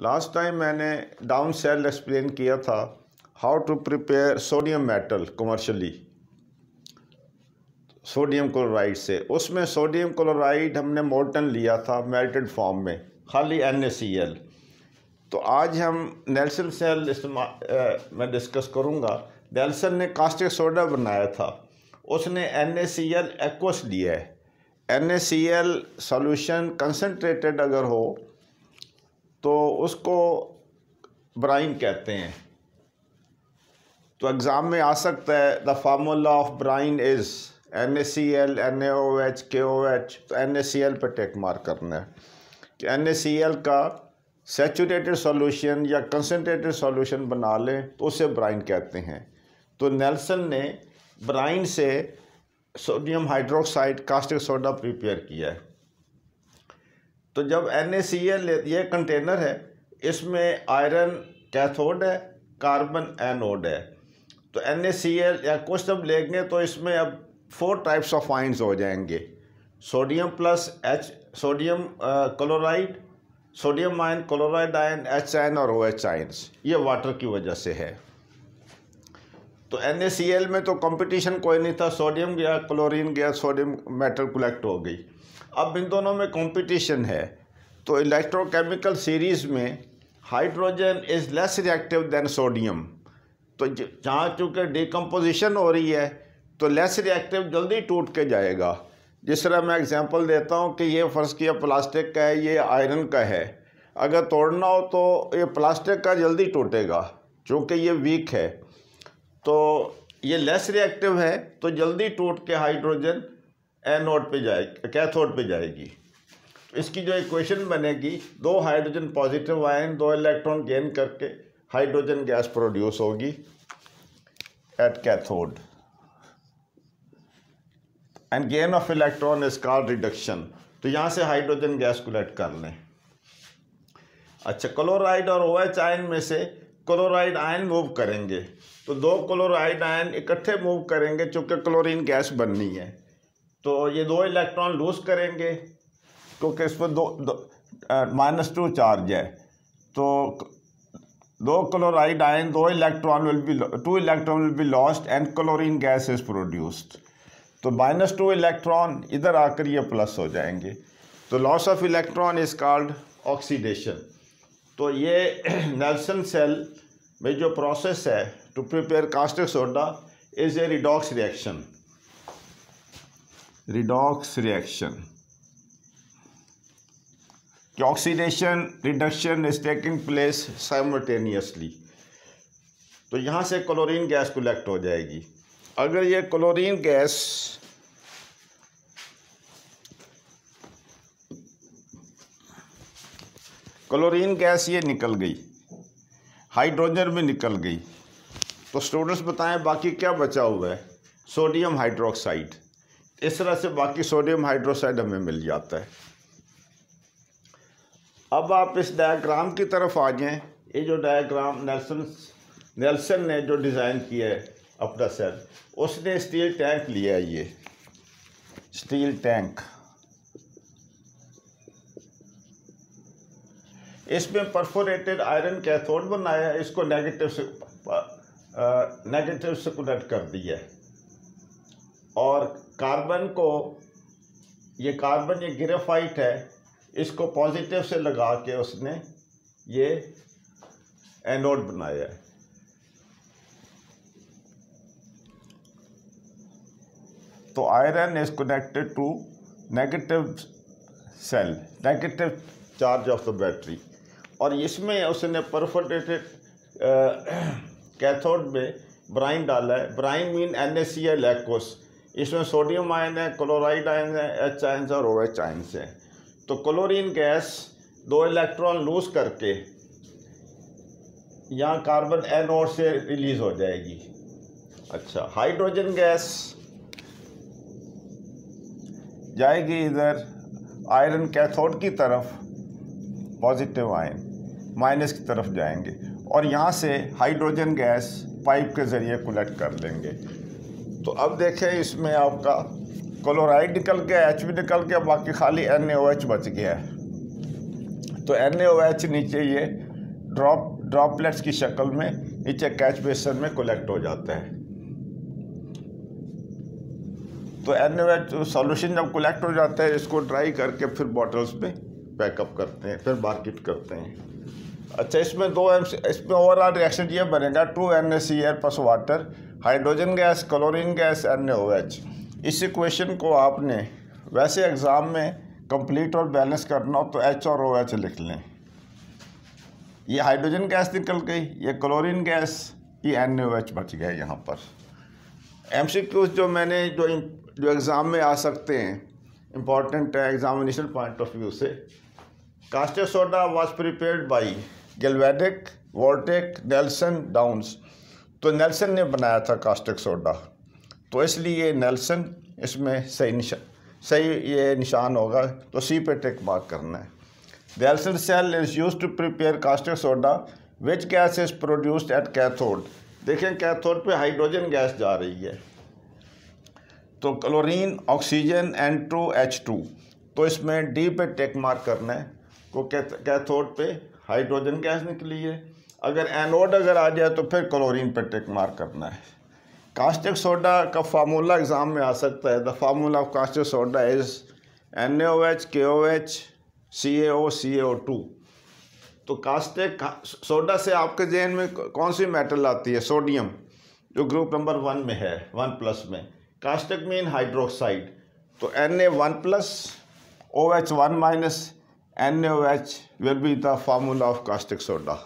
Last time मैंने Down cell explain किया था how to prepare sodium metal commercially sodium chloride से उसमें सोडियम क्लोराइड हमने मोल्टन लिया था मेल्टेड फॉर्म में खाली एन तो आज हम नेल्सन सेल इस्तेमाल मैं डिस्कस करूँगा नेल्सन ने कास्टिक सोडा बनाया था उसने N A C L aqueous लिया है N A C L solution concentrated अगर हो तो उसको ब्राइन कहते हैं तो एग्ज़ाम में आ सकता है the formula of brine is N A C L N A O H K O H तो एन ए सी एल पर टेक मार करना है कि एन ए सी एल का सेचूरेटेड सॉल्यूशन या कंसनट्रेटेड सॉल्यूशन बना लें तो उसे ब्राइन कहते हैं तो नेल्सन ने ब्राइन से sodium hydroxide caustic soda prepare किया है तो जब एन ये कंटेनर है इसमें आयरन कैथोड है कार्बन एनोड है तो एन या कुछ जब लेंगे तो इसमें अब फोर टाइप्स ऑफ आइंस हो जाएंगे sodium plus H sodium chloride sodium ion chloride ion H ion और ओ एच आइंस ये वाटर की वजह से है तो एन में तो कंपटीशन कोई नहीं था सोडियम गया क्लोरीन गया सोडियम मेटल कलेक्ट हो गई अब इन दोनों में कंपटीशन है तो इलेक्ट्रोकेमिकल सीरीज़ में hydrogen is less reactive than sodium तो जहाँ चूँकि डिकम्पोजिशन हो रही है तो लेस रिएक्टिव जल्दी टूट के जाएगा जिस तरह मैं एग्जांपल देता हूँ कि ये फ़र्श किया प्लास्टिक का है ये आयरन का है अगर तोड़ना हो तो ये प्लास्टिक का जल्दी टूटेगा चूँकि ये वीक है तो ये लेस रिएक्टिव है तो जल्दी टूट के हाइड्रोजन एनोड पे जाए कैथोड पे जाएगी तो इसकी जो इक्वेशन बनेगी दो हाइड्रोजन पॉजिटिव आयन दो इलेक्ट्रॉन गेन करके हाइड्रोजन गैस प्रोड्यूस होगी at cathode and gain of electron is call reduction तो यहाँ से हाइड्रोजन गैस को लेट कर लें अच्छा क्लोराइड और ओ एच आयन में से क्लोराइड आयन मूव करेंगे तो दो क्लोराइड आयन इकट्ठे मूव करेंगे चूँकि क्लोरीन गैस बननी है तो ये दो इलेक्ट्रॉन लूज करेंगे क्योंकि इस पर दो, दो माइनस टू चार्ज है तो दो क्लोराइड आयन दो electron will be two electron will be lost and chlorine gas is produced तो माइनस टू इलेक्ट्रॉन इधर आकर ये प्लस हो जाएंगे तो loss of electron is called oxidation तो ये नेल्सन सेल में जो प्रोसेस है to prepare caustic soda is a redox reaction redox reaction कि oxidation reduction is taking place simultaneously. तो यहाँ से क्लोरीन गैस कोलेक्ट हो जाएगी अगर ये क्लोरीन गैस क्लोरीन गैस ये निकल गई हाइड्रोजन में निकल गई तो स्टूडेंट्स बताएं बाकी क्या बचा हुआ है सोडियम हाइड्रोक्साइड इस तरह से बाकी सोडियम हाइड्रोसाइड हमें मिल जाता है अब आप इस डायग्राम की तरफ आ जाएं ये जो डायग्राम नेल्सन नेल्सन ने जो डिज़ाइन किया है अपना सेल उसने स्टील टैंक लिया है ये स्टील टैंक इसमें परफोरेटेड आयरन कैथोड बनाया इसको नेगेटिव से नेगेटिव से कनेक्ट कर दिया है और कार्बन को ये कार्बन ये ग्रेफाइट है इसको पॉजिटिव से लगा के उसने ये एनोड बनाया है तो iron is connected to negative cell negative charge of the battery और इसमें उसने परफोटेटेड कैथोड में ब्राइन डाला है brine mean N S C L X इसमें सोडियम आयन है क्लोराइड आयन है एच आयन और ओ एच आयन है तो क्लोरीन गैस दो इलेक्ट्रॉन लूज करके यहाँ कार्बन एनोड से रिलीज हो जाएगी अच्छा हाइड्रोजन गैस जाएगी इधर आयरन कैथोड की तरफ पॉजिटिव आयन माइनस की तरफ जाएंगे और यहाँ से हाइड्रोजन गैस पाइप के ज़रिए कलेक्ट कर लेंगे तो अब देखें इसमें आपका क्लोराइड निकल गया एच भी निकल गया बाकी खाली एन ए ओ एच बच गया है तो एन ए ओ एच नीचे ये ड्रॉप ड्रॉपलेट्स की शक्ल में नीचे कैच बेसन में कलेक्ट हो जाता है तो एन ओ एच सोल्यूशन जब कलेक्ट हो जाता है इसको ड्राई करके फिर बॉटल्स में पैकअप करते हैं फिर मार्केट करते हैं अच्छा इसमें दो एम इसमें ओवरऑल रिएक्शन ये बनेगा two N A C L plus water hydrogen gas chlorine gas N O H इस इक्वेशन को आपने वैसे एग्ज़ाम में कंप्लीट और बैलेंस करना हो तो एच और ओ एच लिख लें ये हाइड्रोजन गैस निकल गई ये क्लोरीन गैस ये एन ओ एच बच गया यहाँ पर एम सी क्यूज जो मैंने जो जो एग्ज़ाम में आ सकते हैं इम्पॉर्टेंट है एग्जामिनेशन पॉइंट ऑफ व्यू से caustic soda was prepared by galvanic voltaic Nelson Downs तो नेल्सन ने बनाया था कास्टिक सोडा तो इसलिए नेल्सन इसमें सही निशान सही ये निशान होगा तो सी पे टिक मार्क करना है Nelson cell is use to prepare caustic soda which gas is produced at cathode देखें कैथोड पे हाइड्रोजन गैस जा रही है तो chlorine oxygen N two H two तो इसमें डी पे टेक मार्क करना है को कैथोड पे हाइड्रोजन गैस निकली है अगर एनोड अगर आ जाए तो फिर क्लोरीन पर टेक मार्क करना है कास्टिक सोडा का फार्मूला एग्ज़ाम में आ सकता है the formula of caustic soda is N O H K O H C A O C A O two तो कास्टिक सोडा से आपके जहन में कौन सी मेटल आती है सोडियम जो ग्रुप नंबर वन में है वन प्लस में कास्टिक मीन हाइड्रोक्साइड तो N A one plus O H one minus NaOH will be the formula of caustic soda.